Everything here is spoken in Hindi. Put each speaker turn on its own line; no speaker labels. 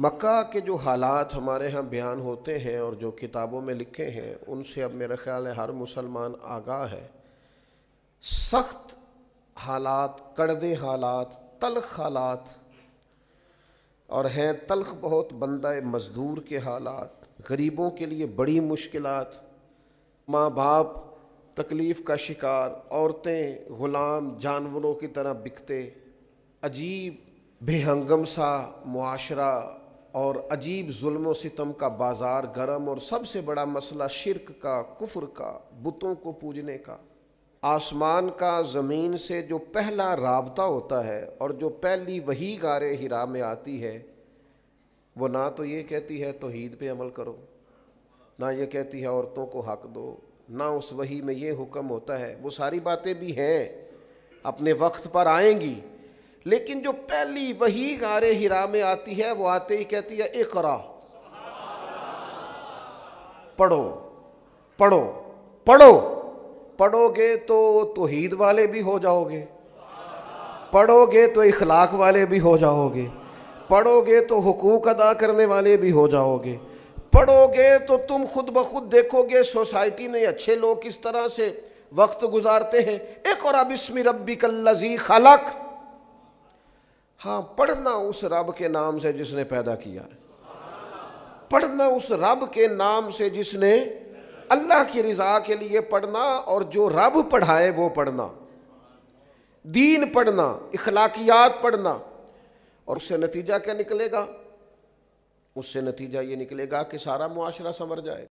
मक्का के जो हालात हमारे यहाँ बयान होते हैं और जो किताबों में लिखे हैं उनसे अब मेरा ख्याल है हर मुसलमान आगाह है सख्त हालात कड़वे हालात तलख हालात और हैं तलख बहुत बंदा मज़दूर के हालात गरीबों के लिए बड़ी मुश्किल माँ बाप तकलीफ़ का शिकार औरतें ग़ुलाम जानवरों की तरह बिकते अजीब बेहंगम सा माशरा और अजीब जुल्म सितम का बाज़ार गरम और सबसे बड़ा मसला शिरक का कुफर का बुतों को पूजने का आसमान का ज़मीन से जो पहला रबता होता है और जो पहली वही गारे हिरा में आती है वो ना तो ये कहती है तोहीद पे अमल करो ना ये कहती है औरतों को हक दो ना उस वही में ये हुक्म होता है वो सारी बातें भी हैं अपने वक्त पर आएंगी लेकिन जो पहली वही गारे हिरा में आती है वो आते ही कहती है करा पढ़ो पढ़ो पढ़ो पढ़ोगे तो तोहीद वाले भी हो जाओगे पढ़ोगे तो इखलाक वाले भी हो जाओगे पढ़ोगे तो हकूक अदा करने वाले भी हो जाओगे पढ़ोगे तो तुम खुद ब खुद देखोगे सोसाइटी में अच्छे लोग किस तरह से वक्त गुजारते हैं एक और अब इसमी रबी कल्लजी खलक हाँ पढ़ना उस रब के नाम से जिसने पैदा किया है पढ़ना उस रब के नाम से जिसने अल्लाह की रजा के लिए पढ़ना और जो रब पढ़ाए वो पढ़ना दीन पढ़ना इखलाकियात पढ़ना और उससे नतीजा क्या निकलेगा उससे नतीजा ये निकलेगा कि सारा मुआशरा संवर जाए